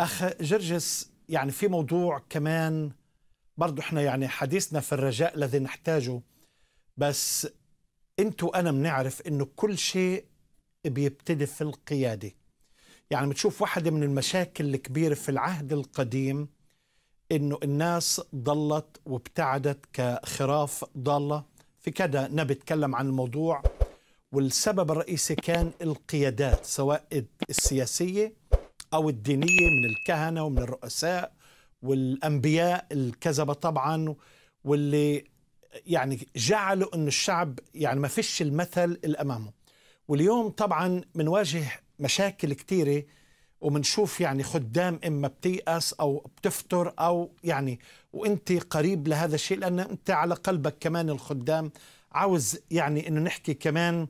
أخ جرجس يعني في موضوع كمان برضو احنا يعني حديثنا في الرجاء الذي نحتاجه بس انت وانا بنعرف انه كل شيء بيبتدي في القياده يعني بتشوف واحدة من المشاكل الكبيرة في العهد القديم انه الناس ضلت وابتعدت كخراف ضالة في كذا نبي تكلم عن الموضوع والسبب الرئيسي كان القيادات سواء السياسية أو الدينية من الكهنة ومن الرؤساء والأنبياء الكذبة طبعا واللي يعني جعلوا أن الشعب يعني ما فيش المثل الأمامه واليوم طبعا منواجه مشاكل كثيرة وبنشوف يعني خدام اما بتيأس او بتفتر او يعني وانت قريب لهذا الشيء لان انت على قلبك كمان الخدام عاوز يعني انه نحكي كمان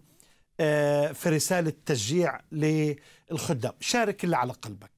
آه، في رسالة تشجيع للخدام شارك اللي على قلبك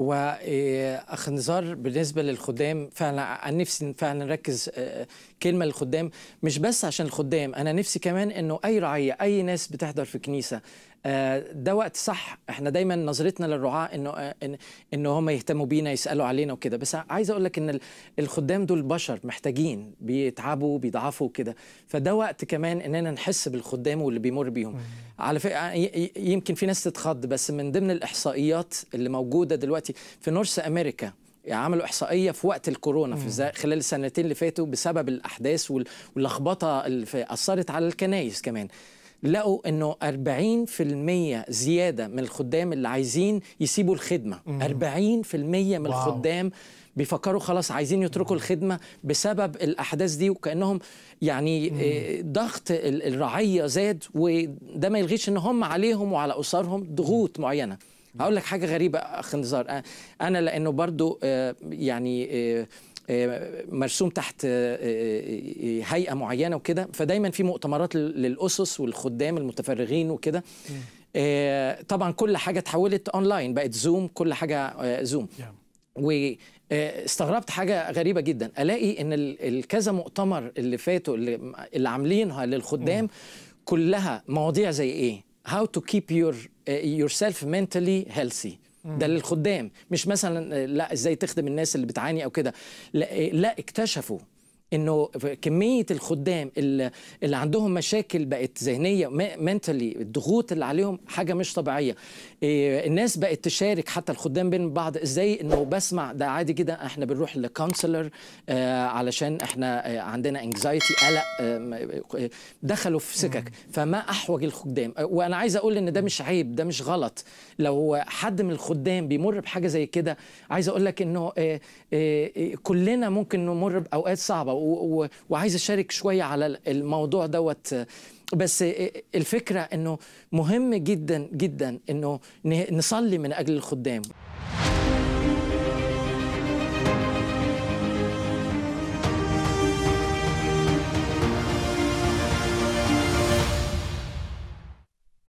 آه، نزار بالنسبه للخدام فعلا عن نفسي فعلا نركز آه، كلمه للخدام مش بس عشان الخدام انا نفسي كمان انه اي رعيه اي ناس بتحضر في كنيسه آه، ده وقت صح احنا دايما نظرتنا للرعاه انه ان, إن هم يهتموا بينا يسالوا علينا وكده بس عايز اقول لك ان الخدام دول بشر محتاجين بيتعبوا بيضعفوا وكده فده وقت كمان اننا نحس بالخدام واللي بيمر بيهم على فكره يعني يمكن في ناس تتخض بس من ضمن الاحصائيات اللي موجوده دلوقتي في نورث امريكا عملوا احصائيه في وقت الكورونا في خلال السنتين اللي فاتوا بسبب الاحداث واللخبطه اللي اثرت على الكنايس كمان لقوا انه 40% زياده من الخدام اللي عايزين يسيبوا الخدمه مم. 40% من واو. الخدام بيفكروا خلاص عايزين يتركوا الخدمه بسبب الاحداث دي وكانهم يعني آه، ضغط الرعيه زاد وده ما يلغيش ان هم عليهم وعلى اسرهم ضغوط معينه هقول لك حاجه غريبه اخ نزار انا لانه برضو آه، يعني آه، آه، مرسوم تحت آه، آه، هيئه معينه وكده فدايما في مؤتمرات للاسس والخدام المتفرغين وكده طبعا كل حاجه اتحولت اونلاين بقت زوم كل حاجه زوم واستغربت حاجه غريبه جدا الاقي ان الكذا مؤتمر اللي فاتوا اللي عاملينها للخدام كلها مواضيع زي ايه تو كيپ يور يور سيلف mentally هيلثي ده للخدام مش مثلا آه، لا ازاي تخدم الناس اللي بتعاني او كده لا, إيه، لا اكتشفوا انه كميه الخدام اللي عندهم مشاكل بقت ذهنيه منتلي الضغوط اللي عليهم حاجه مش طبيعيه إيه، الناس بقت تشارك حتى الخدام بين بعض ازاي انه بسمع ده عادي جدا احنا بنروح لكونسلر آه، علشان احنا آه، عندنا انكزايتي قلق آه، دخلوا في سكك فما احوج الخدام وانا عايز اقول ان ده مش عيب ده مش غلط لو حد من الخدام بيمر بحاجه زي كده عايز اقول لك انه كلنا ممكن نمر باوقات صعبه وعايز اشارك شويه على الموضوع دوت بس الفكره انه مهم جدا جدا انه نصلي من اجل الخدام